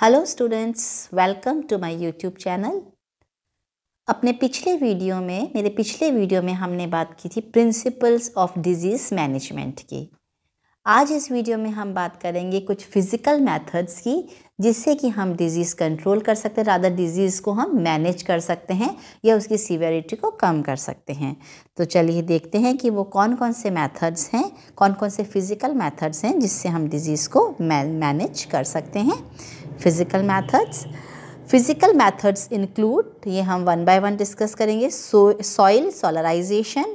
Hello students welcome to my YouTube channel अपने पिछले video में मेरे पिछले वीडियो में हमने बात की थी प्रिंसिपल्स ऑफ डिजीज़ मैनेजमेंट की आज इस वीडियो में हम बात करेंगे कुछ फिज़िकल मेथड्स की जिससे कि हम डिज़ीज़ कंट्रोल कर सकते हैं रादर डिज़ीज़ को हम मैनेज कर सकते हैं या उसकी सीवियरिटी को कम कर सकते हैं तो चलिए देखते हैं कि वो कौन कौन से मेथड्स हैं कौन कौन से फिज़िकल मेथड्स हैं जिससे हम डिज़ीज़ को मैनेज कर सकते हैं physical methods physical methods include ये हम वन बाय वन डिस्कस करेंगे soil solarization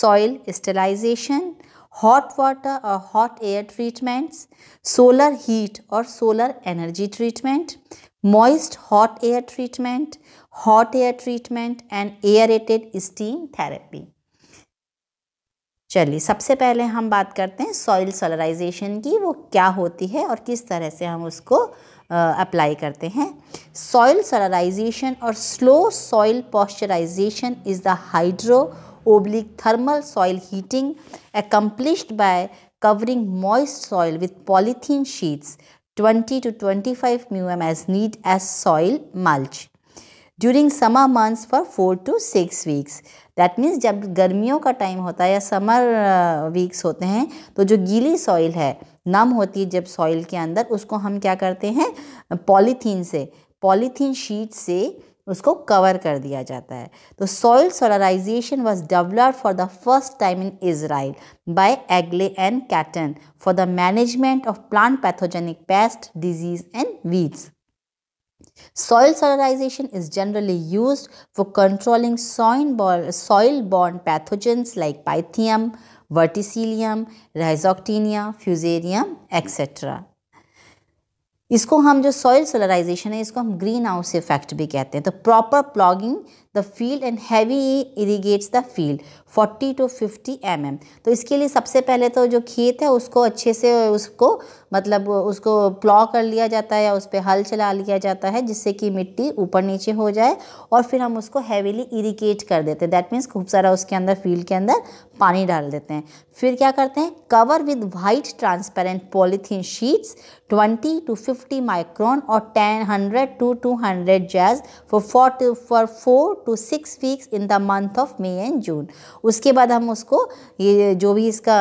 soil sterilization hot water और hot air treatments solar heat और solar energy treatment moist hot air treatment hot air treatment and aerated steam therapy चलिए सबसे पहले हम बात करते हैं सॉइल सोलराइजेशन की वो क्या होती है और किस तरह से हम उसको अप्लाई करते हैं सॉइल सलराइजेशन और slow soil pasteurization is the hydro oblique thermal soil heating accomplished by covering moist soil with polythene sheets 20 to 25 mu m as need as soil mulch during summer months for four to six weeks that means जब गर्मियों का time होता है या summer weeks होते हैं तो जो गीली सॉइल है नम होती है जब सॉइल के अंदर उसको हम क्या करते हैं पॉलीथीन से पॉलीथीन शीट से उसको कवर कर दिया जाता है तो soil solarization was developed for the first time in Israel by Egley and Katan for the management of plant pathogenic pest disease and weeds soil solarization is generally used for controlling soil borne pathogens like Pythium Verticillium Rhizoctonia Fusarium et cetera इसको हम जो soil solarization है इसको हम green house effect भी कहते हैं तो proper ploughing the field and heavy irrigates the field 40 to 50 M mm. तो इसके लिए सबसे पहले तो जो खेत है उसको अच्छे से उसको मतलब उसको प्लॉ कर लिया जाता है या उस पर हल चला लिया जाता है जिससे कि मिट्टी ऊपर नीचे हो जाए और फिर हम उसको हैवीली इरीगेट कर देते हैं दैट मीन्स खूब सारा उसके अंदर फील्ड के अंदर पानी डाल देते हैं फिर क्या करते हैं cover with white transparent polythene sheets 20 to 50 micron और 10 100 to 200 gauge for four for four to six weeks in the month of May and June उसके बाद हम उसको ये जो भी इसका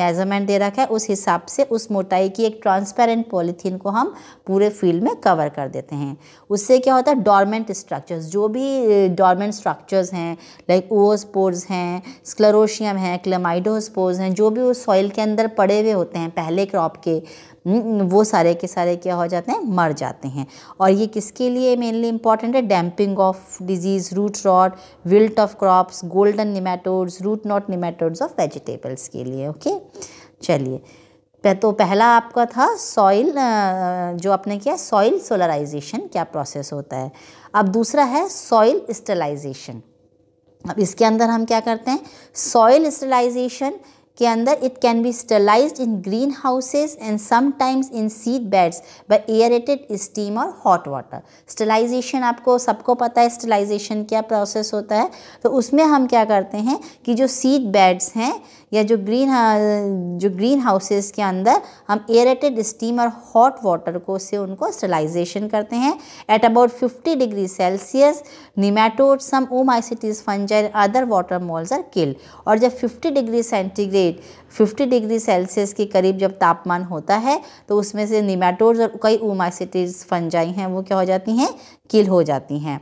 मेजरमेंट दे रखा है उस हिसाब से उस मोटाई की एक ट्रांसपेरेंट पॉलीथीन को हम पूरे फील्ड में कवर कर देते हैं उससे क्या होता है डॉर्मेंट स्ट्रक्चर्स जो भी डॉर्मेंट स्ट्रक्चर्स हैं लाइक ओस्पोर्स हैं स्क्लरोशियम हैं क्लेमाइडोस्पोर्स हैं जो भी उस सॉइल के अंदर पड़े हुए होते हैं पहले क्रॉप के हम्म, वो सारे के सारे क्या हो जाते हैं मर जाते हैं और ये किसके लिए मेनली इंपॉर्टेंट है damping off disease root rot wilt of crops golden nematodes root knot nematodes of vegetables के लिए ओके चलिए तो पहला आपका था सॉइल जो आपने किया सॉइल सोलराइजेशन क्या प्रोसेस होता है अब दूसरा है सॉइल स्टेलाइजेशन अब इसके अंदर हम क्या करते हैं सॉइल स्टेलाइजेशन के अंदर it can be sterilize in green houses and sometimes in seed beds by aerated steam और हॉट वाटर स्टेलाइजेशन आपको सबको पता है स्टेलाइजेशन क्या प्रोसेस होता है तो उसमें हम क्या करते हैं कि जो सीड बेड्स हैं या जो ग्रीन जो ग्रीन हाउसेज के अंदर हम एयरेटेड स्टीम और हॉट वाटर को से उनको स्टेलाइजेशन करते हैं at about fifty degree Celsius nematode some oomycetes fungi other water moulds are killed और जब fifty degree centigrade state fifty degree Celsius के करीब जब तापमान होता है तो उसमें से निमेटोड्स और कई उमाइसिटीज फंजाई हैं वो क्या हो जाती हैं किल हो जाती हैं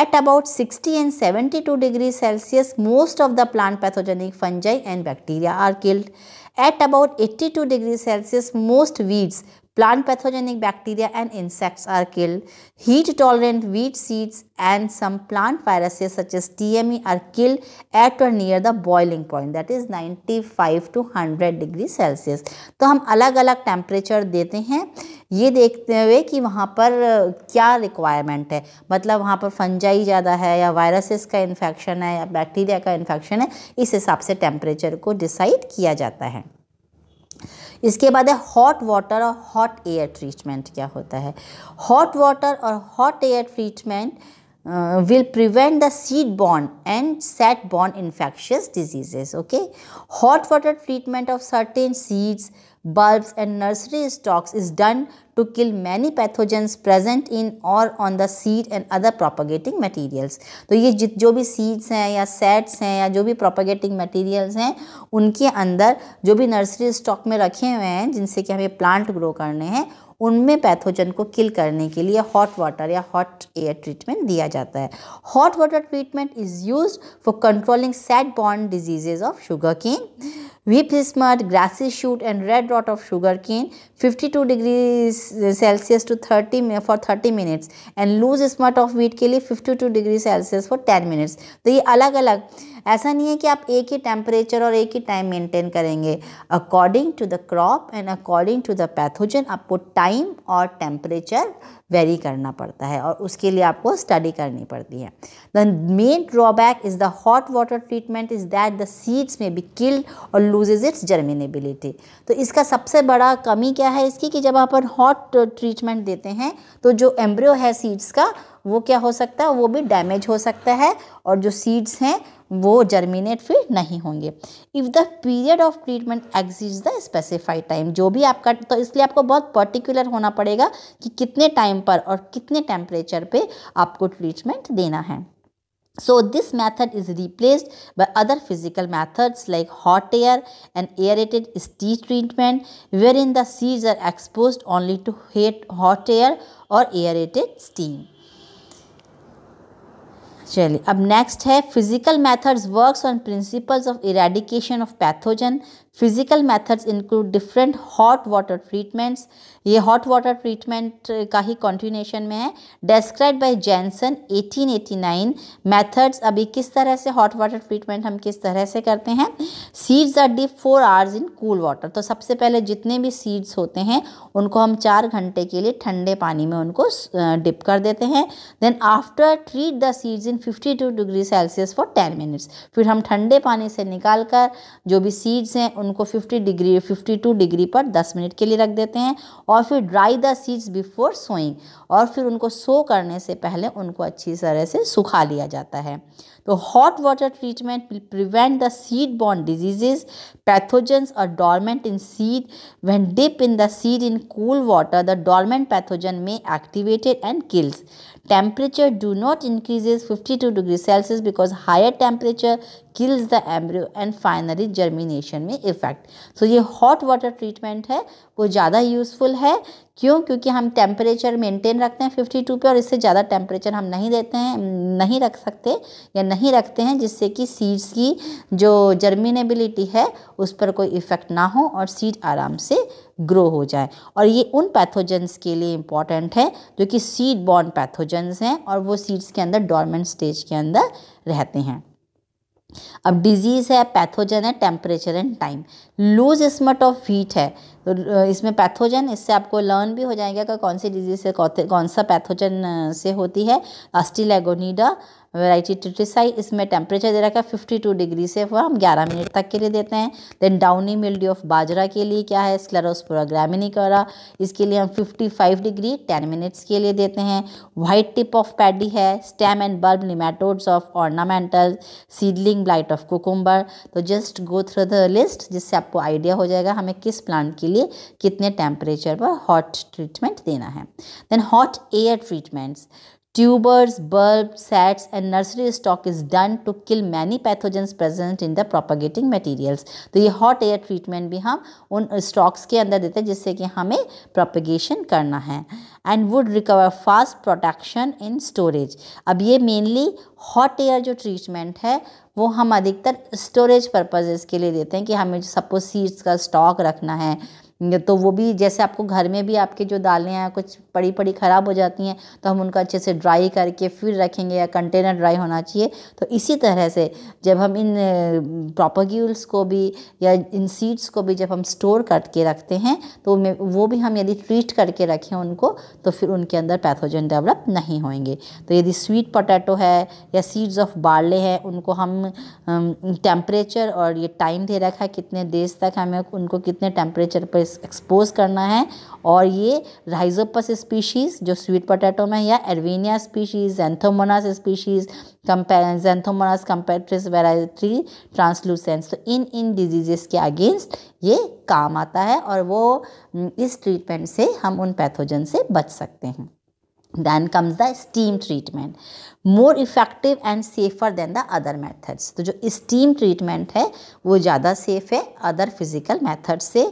at about sixty and seventy two degree Celsius most of the plant pathogenic fungi and bacteria are killed at about eighty two degree Celsius most weeds Plant pathogenic bacteria and insects are killed. Heat tolerant wheat seeds and some plant viruses such as TME are killed at or near the boiling point that is 95 to 100 degree Celsius. to hum alag alag temperature dete hain ये देखते हुए कि वहाँ पर क्या requirement है मतलब वहाँ पर फंजाई ज़्यादा है या वायरसेस का इन्फेक्शन है या बैक्टीरिया का इन्फेक्शन है इस हिसाब से टेम्परेचर को डिसाइड किया जाता है इसके बाद है हॉट वाटर और हॉट एयर ट्रीटमेंट क्या होता है हॉट वाटर और hot air treatment will prevent the seed borne and set borne infectious diseases okay hot water treatment of certain seeds bulbs and nursery stocks is done to kill many pathogens present in or on the seed and other propagating materials. to ye जित जो भी seeds hain ya sets hain ya jo bhi propagating materials hain unke andar jo bhi nursery stock mein rakhe hue hain jinse ki hame plant grow karne hain उनमें pathogen को kill करने के लिए hot water या hot air treatment दिया जाता है hot water treatment is use for controlling set बॉन्ड डिजीजेज ऑफ शुगर की whip smart grassy shoot and red rot of sugarcane 52 degrees celsius to 30 for 30 minutes and loose smart of wheat के लिए 52 degree Celsius for 10 minutes तो ये अलग अलग ऐसा नहीं है कि आप एक ही टेम्परेचर और एक ही टाइम मेंटेन करेंगे according to the crop and according to the pathogen आपको टाइम और टेम्परेचर वेरी करना पड़ता है और उसके लिए आपको स्टडी करनी पड़ती है the main drawback is the hot water treatment is that the seeds may be killed और लूजेज इट्स जर्मिनेबिलिटी तो इसका सबसे बड़ा कमी क्या है इसकी कि जब आप हॉट ट्रीटमेंट देते हैं तो जो एम्ब्रियो है सीड्स का वो क्या हो सकता है वो भी डैमेज हो सकता है और जो सीड्स हैं वो जर्मिनेट फिर नहीं होंगे if the period of treatment exceeds the specified time जो भी आपका तो इसलिए आपको बहुत पर्टिकुलर होना पड़ेगा कि कितने टाइम पर और कितने टेम्परेचर पे आपको ट्रीटमेंट देना है so this method is replaced by other physical methods like hot air and aerated steam treatment where in the सीज are exposed only to heat hot air और एयरेटेड स्टीम चलिए अब नेक्स्ट है physical methods works on principles of eradication of pathogen physical methods include different hot water treatments ये hot water treatment का ही continuation में है डेस्क्राइब बाय जैनसन 1889 मेथड्स अभी किस तरह से हॉट वाटर ट्रीटमेंट हम किस तरह से करते हैं seeds are dipped for hours in cool water तो सबसे पहले जितने भी सीड्स होते हैं उनको हम चार घंटे के लिए ठंडे पानी में उनको डिप कर देते हैं then after treat the seeds in two degree Celsius for ten minutes फिर हम ठंडे पानी से निकाल कर जो भी सीड्स हैं उनको 50 डिग्री 52 डिग्री पर 10 मिनट के लिए रख देते हैं और फिर dry the seeds before sowing और फिर उनको सो करने से पहले उनको अच्छी तरह से सुखा लिया जाता है तो hot water treatment will prevent the seed borne diseases pathogens और dormant in seed when dip in the seed in cool water the dormant pathogen may activated and kills temperature do not increase fifty two degree Celsius because higher temperature kills the embryo and finally germination में effect so ये hot water treatment है वो ज़्यादा useful है क्यों क्योंकि हम temperature maintain रखते हैं 52 पे और इससे ज़्यादा टेम्परेचर हम नहीं देते हैं नहीं रख सकते या नहीं रखते हैं जिससे कि सीड्स की जो जर्मिनेबिलिटी है उस पर कोई इफ़ेक्ट ना हो और सीड आराम से ग्रो हो जाए और ये उन पैथोजेंस के लिए इम्पॉर्टेंट है जो कि सीड बॉर्न पैथोजेंस हैं और वो सीड्स के अंदर डॉर्मेंट स्टेज के अंदर रहते हैं अब डिजीज़ है पैथोजन है temperature and time loose smut of wheat है तो, इसमें पैथोजन इससे आपको लर्न भी हो जाएगा कि कौन सी डिजीज से कौन सा पैथोजन से होती है अस्टिलेगोनीडा वेराइटी ट्रिटिसाई इसमें टेम्परेचर दे रखा है फिफ्टी टू डिग्री से हुआ हम ग्यारह मिनट तक के लिए देते हैं then downy mildew of bajra के लिए क्या है स्क्लेरोस्पोरा इसके लिए हम fifty five degree ten minutes के लिए देते हैं वाइट टिप ऑफ पैडी है stem and bulb nematodes of ornamental seedling blight of cucumber तो just go through the list जिससे आपको आइडिया हो जाएगा हमें किस प्लांट के लिए लिए कितने टेम्परेचर पर हॉट ट्रीटमेंट देना है then hot air treatments tubers bulb sets and nursery stock is done to kill many pathogens present in the propagating materials तो ये हॉट एयर ट्रीटमेंट भी हम उन स्टॉक्स के अंदर देते हैं जिससे कि हमें प्रोपिगेशन करना है and would recover fast protection in storage अब ये मेनली हॉट एयर जो ट्रीटमेंट है वो हम अधिकतर स्टोरेज पर्पजेज़ के लिए देते हैं कि हमें सपोज सीड्स का स्टॉक रखना है तो वो भी जैसे आपको घर में भी आपके जो दालें हैं कुछ पड़ी पड़ी ख़राब हो जाती हैं तो हम उनको अच्छे से ड्राई करके फिर रखेंगे या कंटेनर ड्राई होना चाहिए तो इसी तरह से जब हम इन प्रोपाग्यूल्स को भी या इन सीड्स को भी जब हम स्टोर करके रखते हैं तो वो भी हम यदि ट्रीट करके रखें उनको तो फिर उनके अंदर पैथोजन डेवलप नहीं होंगे तो यदि स्वीट पोटैटो है या सीड्स ऑफ बार्ले हैं उनको हम टेम्परेचर और ये टाइम दे रखा है कितने देर तक हमें उनको कितने टेम्परेचर पर एक्सपोज करना है और ये राइजोपस स्पीशीज़ जो स्वीट पोटैटो में या एरवीनिया स्पीशीज़ एंथोमोनास स्पीशीज़ एंथोमोनास कंपेट्रिस वेराइटी ट्रांसलूसेंस तो इन इन डिजीजेस के अगेंस्ट ये काम आता है और वो इस ट्रीटमेंट से हम उन पैथोजन से बच सकते हैं then comes the steam treatment more effective and safer than the other methods तो जो steam treatment है वो ज़्यादा safe है other physical method से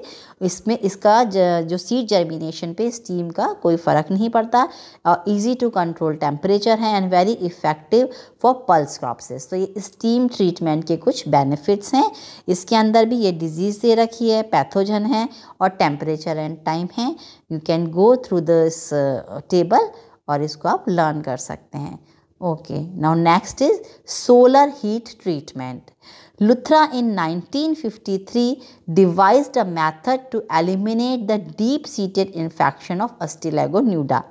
इसमें इसका जो seed germination पे steam का कोई फ़र्क नहीं पड़ता और easy to control temperature है and very effective for pulse crops तो ये steam treatment के कुछ benefits हैं इसके अंदर भी ये disease दे रखी है pathogen है और temperature and time है you can go through this uh, table और इसको आप लर्न कर सकते हैं okay now next is solar heat treatment Luthra in 1953 devised a method to eliminate the deep seated infection of अस्टिलेगो न्यूडा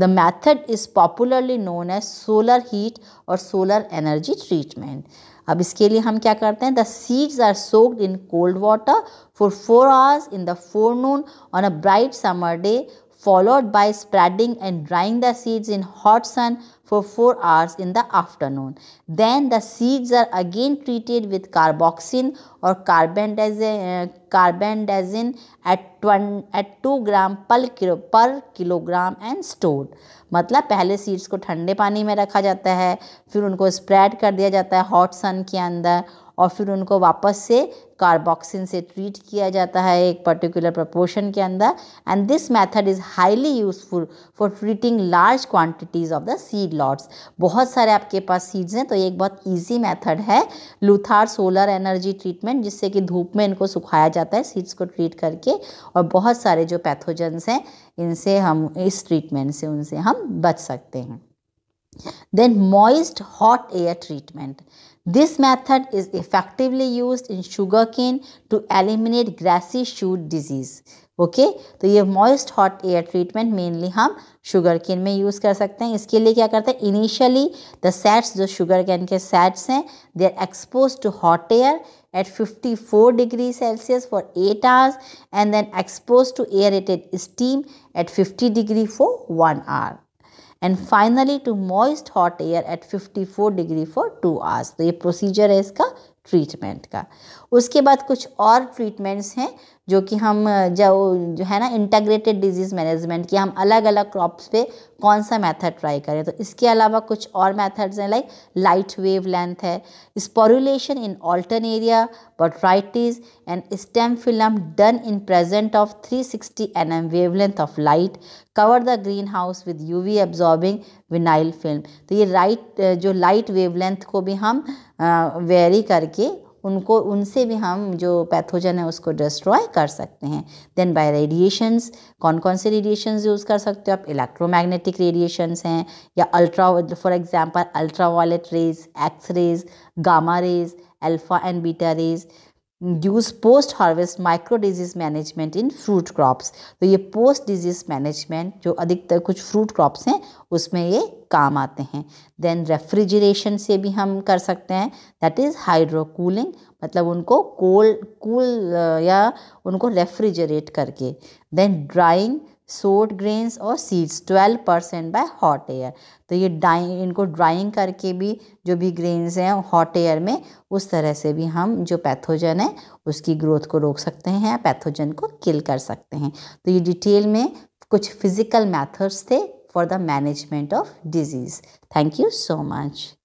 the method is popularly known as solar heat और solar energy treatment अब इसके लिए हम क्या करते हैं the seeds are soaked in cold water for four hours in the forenoon on a bright summer day followed by spreading and drying the seeds in hot sun for 4 hours in the afternoon. Then the seeds are again treated with carboxin or carbendazine, carbendazine at, 1 at 2 gram per kilo per kilogram and stored मतलब पहले seeds को ठंडे पानी में रखा जाता है फिर उनको स्प्रेड कर दिया जाता है हॉट सन के अंदर और फिर उनको वापस से कार्बोक्सिन से ट्रीट किया जाता है एक पर्टिकुलर प्रपोर्शन के अंदर and this method is highly useful for treating large quantities of the seed lots बहुत सारे आपके पास सीड्स हैं तो ये एक बहुत ईजी मैथड है लूथार सोलर एनर्जी ट्रीटमेंट जिससे कि धूप में इनको सुखाया जाता है सीड्स को ट्रीट करके और बहुत सारे जो पैथोजेंस हैं इनसे हम इस ट्रीटमेंट से उनसे हम बच सकते हैं Then moist hot air treatment. This method is effectively used in sugarcane to eliminate grassy shoot disease. okay? So, ये moist hot air treatment mainly हम शुगर केन में यूज़ कर सकते हैं इसके लिए क्या करते हैं इनिशियली द सेट्स जो शुगर केन के सेट्स हैं they are exposed at 54 degree Celsius for 8 hours and then exposed to aerated steam at 50 degree for 1 hour and finally to moist hot air at 54 degree for 2 hours. तो ये procedure है इसका treatment का उसके बाद कुछ और ट्रीटमेंट्स हैं जो कि हम जो जो है ना इंटेग्रेटेड डिजीज़ मैनेजमेंट की हम अलग अलग क्रॉप्स पे कौन सा मेथड ट्राई करें तो इसके अलावा कुछ और मेथड्स हैं लाइक लाइट वेव लेंथ है स्पोरुलेशन इन ऑल्टन एरिया बटराइटिस एंड स्टेम फिल्म done in present of 360 sixty N M wavelength of light cover the green house with U V absorbing vinyl film तो ये राइट जो लाइट लेंथ को भी हम वेरी करके उनको उनसे भी हम जो पैथोजन है उसको डिस्ट्रॉय कर सकते हैं देन बाय रेडिएशंस कौन कौन से रेडिएशंस यूज़ कर सकते हो आप इलेक्ट्रोमैग्नेटिक रेडिएशंस हैं या ultra for example ultra rays X rays gamma rays alpha and beta rays use post harvest micro disease management in fruit crops तो ये पोस्ट डिजीज मैनेजमेंट जो अधिकतर कुछ फ्रूट क्रॉप्स हैं उसमें ये काम आते हैं देन रेफ्रिजरेशन से भी हम कर सकते हैं दैट इज़ हाइड्रोकूलिंग मतलब उनको कोल्ड कूल या उनको रेफ्रिजरेट करके देन ड्राइंग सोट ग्रेन्स और seeds 12 percent by hot air तो ये डाइंग इनको ड्राइंग करके भी जो भी ग्रेन्स हैं हॉट एयर में उस तरह से भी हम जो पैथोजन है उसकी ग्रोथ को रोक सकते हैं पैथोजन को किल कर सकते हैं तो ये डिटेल में कुछ फिजिकल मैथड्स थे for the management of disease thank you so much